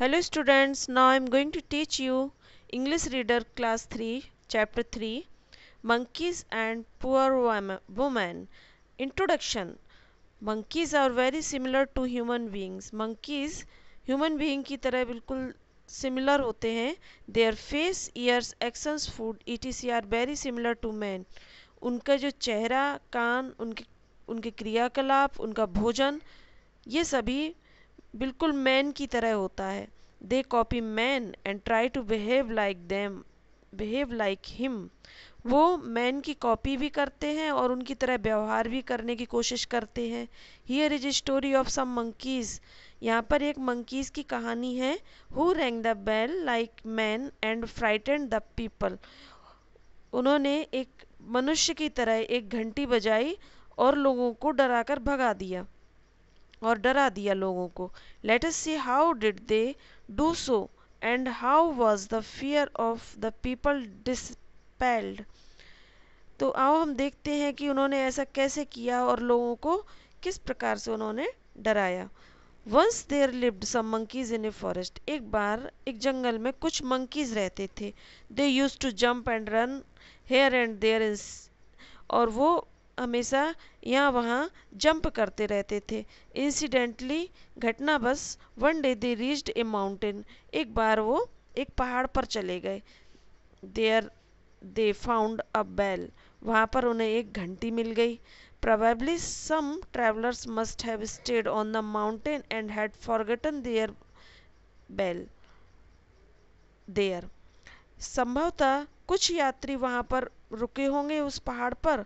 hello students now i'm going to teach you english reader class 3 chapter 3 monkeys and poor woman introduction monkeys are very similar to human beings monkeys human being की तरह बिल्कुल similar होते हैं their face ears actions food etc are very similar to men उनका जो चेहरा कान उनके उनके क्रियाकलाप उनका भोजन ये सभी बिल्कुल मैन की तरह होता है they copy man and try to behave like them behave like him वो मैन की कॉपी भी करते हैं और उनकी तरह व्यवहार भी करने की कोशिश करते हैं here is a story of some monkeys यहाँ पर एक मंकीज़ की कहानी है who rang the bell like man and frightened the people उन्होंने एक मनुष्य की तरह एक घंटी बजाई और लोगों को डराकर भगा दिया और डरा दिया लोगों को let us see how did they do so and how was the fear of the people dispelled तो आओ हम देखते हैं कि उन्होंने ऐसा कैसे किया और लोगों को किस प्रकार से उन्होंने डराया once there lived some monkeys in a forest एक बार एक जंगल में कुछ मंकीज रहते थे they use to jump and run here and there is और वो हमेशा यहाँ वहाँ जंप करते रहते थे इंसिडेंटली घटना बस one day they reached a mountain एक बार वो एक पहाड़ पर चले गए देयर दे फाउंड अ बैल वहाँ पर उन्हें एक घंटी मिल गई probably some travellers must have stayed on the mountain and had forgotten their bell there संभवतः कुछ यात्री वहाँ पर रुके होंगे उस पहाड़ पर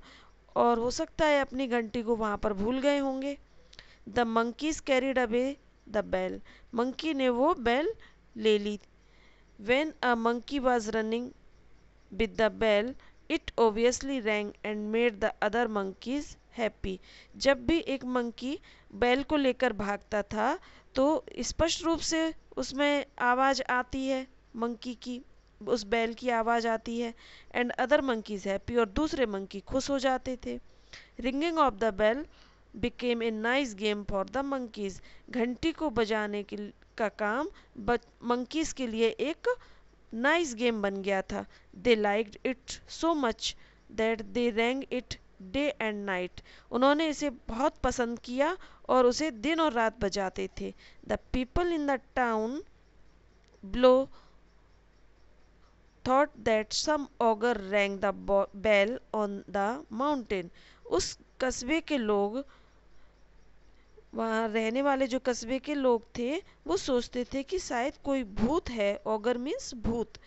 और हो सकता है अपनी घंटी को वहाँ पर भूल गए होंगे the monkeys carried away the bell monkey ने वो बैल ले ली when a monkey was running with the bell it obviously rang and made the other monkeys happy जब भी एक मंकी बैल को लेकर भागता था तो स्पष्ट रूप से उसमें आवाज़ आती है मंकी की उस बैल की आवाज़ आती है एंड अदर मंकीज हैप्पी और दूसरे मंकी खुश हो जाते थे ringing of the bell became a nice game for the monkeys घंटी को बजाने के का काम मंकीज के लिए एक नाइस गेम बन गया था they like it so much that they rang it day and night उन्होंने इसे बहुत पसंद किया और उसे दिन और रात बजाते थे the people in the town below thought that some ogre rang the bell on the mountain उस कस्बे के लोग वहाँ रहने वाले जो कस्बे के लोग थे वो सोचते थे कि शायद कोई भूत है ऑगर मीन्स भूत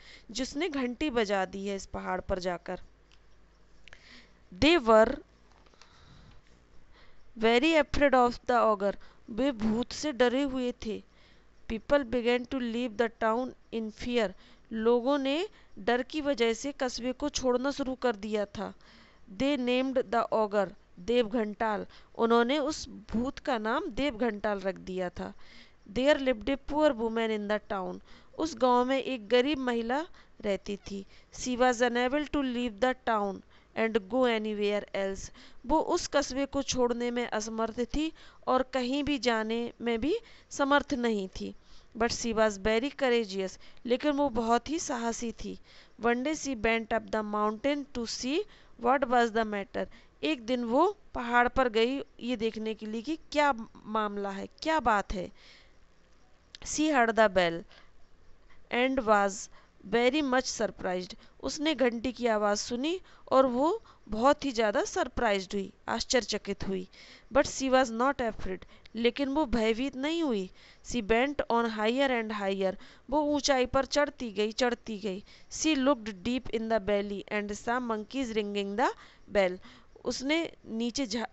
जिसने घंटी बजा दी है इस पहाड़ पर जाकर they were very afraid of the ogre वे भूत से डरे हुए थे people began to leave the town in fear लोगों ने डर की वजह से कस्बे को छोड़ना शुरू कर दिया था they named the ogre Dev Ghantal उन्होंने उस भूत का नाम देव घंटाल रख दिया था there lived a poor woman in the town उस गांव में एक गरीब महिला रहती थी she was unable to leave the town and go anywhere else वो उस कस्बे को छोड़ने में असमर्थ थी और कहीं भी जाने में भी समर्थ नहीं थी but she was very courageous लेकिन वो बहुत ही साहसी थी one day she went up the mountain to see what was the matter एक दिन वो पहाड़ पर गई ये देखने के लिए कि क्या मामला है क्या बात है she heard the bell and was very much surprise उसने घंटी की आवाज़ सुनी और वो बहुत ही ज़्यादा सरप्राइज हुई आश्चर्यचकित हुई but she was not afraid लेकिन वो भयभीत नहीं हुई she went on higher and higher वो ऊंचाई पर चढ़ती गई चढ़ती गई she looked deep in the valley and saw monkeys ringing the bell उसने नीचे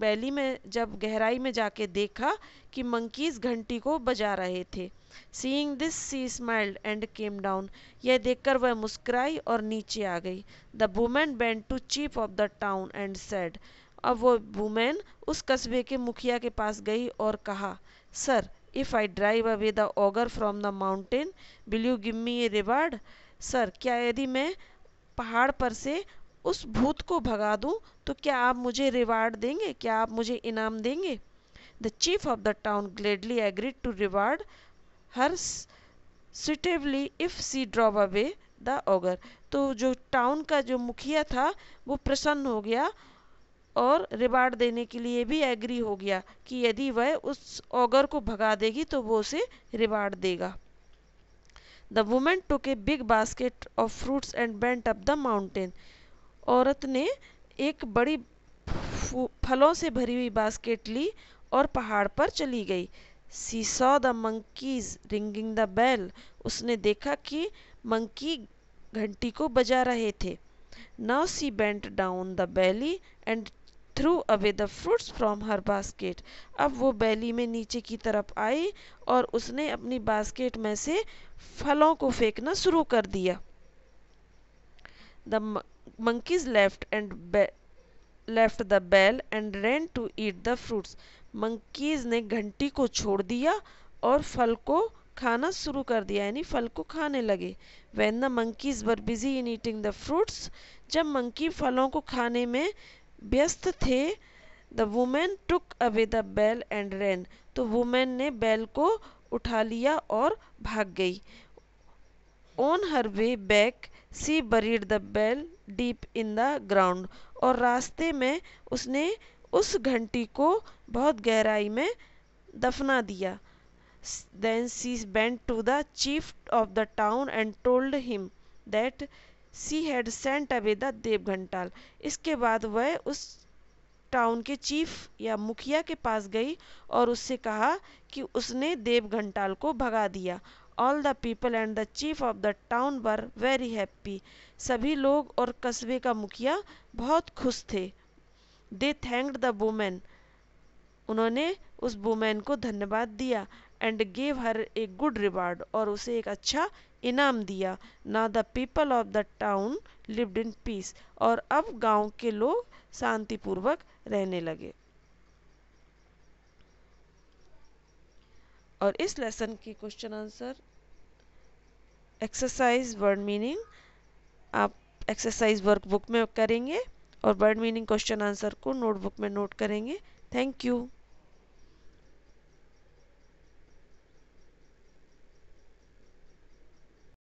बैली में जब गहराई में जाके देखा कि मंकीज़ घंटी को बजा रहे थे seeing this she smiled and came down यह देखकर वह मुस्कुराई और नीचे आ गई the woman went to chief of the town and said अब वो वुमेन उस कस्बे के मुखिया के पास गई और कहा sir if I drive away the ogre from the mountain will you give me a reward sir क्या यदि मैं पहाड़ पर से उस भूत को भगा दूँ तो क्या आप मुझे रिवार्ड देंगे क्या आप मुझे इनाम देंगे the chief of the town gladly agreed to reward her suitably if she drove away the ogre तो जो टाउन का जो मुखिया था वो प्रसन्न हो गया और रिवार्ड देने के लिए भी एग्री हो गया कि यदि वह उस ऑगर को भगा देगी तो वो उसे रिवार्ड देगा the woman took a big basket of fruits and went up the mountain औरत ने एक बड़ी फलों से भरी हुई बास्केट ली और पहाड़ पर चली गई she saw the monkeys ringing the bell उसने देखा कि मंकी घंटी को बजा रहे थे now she went down the valley and threw away the fruits from her basket अब वो बैली में नीचे की तरफ आई और उसने अपनी बास्केट में से फलों को फेंकना शुरू कर दिया the monkeys left and left the bell and ran to eat the fruits monkeys ने घंटी को छोड़ दिया और फल को खाना शुरू कर दिया यानी फल को खाने लगे when the monkeys were busy in eating the fruits जब मंकी फलों को खाने में व्यस्त थे the woman took away the bell and ran तो वुमेन ने बैल को उठा लिया और भाग गई On her way back she buried the bell deep in the ground और रास्ते में उसने उस घंटी को बहुत गहराई में दफना दिया Then she went to the chief of the town and told him that she had sent away the देवघंटाल इसके बाद वह उस टाउन के चीफ या मुखिया के पास गई और उससे कहा कि उसने देवघंटाल को भगा दिया all the people and the chief of the town were very happy सभी लोग और कस्बे का मुखिया बहुत खुश थे दे थैंक्ड द वूमेन उन्होंने उस वूमेन को धन्यवाद दिया and gave her a good reward और उसे एक अच्छा इनाम दिया now the people of the town lived in peace और अब गांव के लोग शांतिपूर्वक रहने लगे और इस लेसन की question answer exercise word meaning आप एक्सरसाइज वर्क बुक में करेंगे और वर्ड मीनिंग क्वेश्चन आंसर को नोटबुक में नोट करेंगे थैंक यू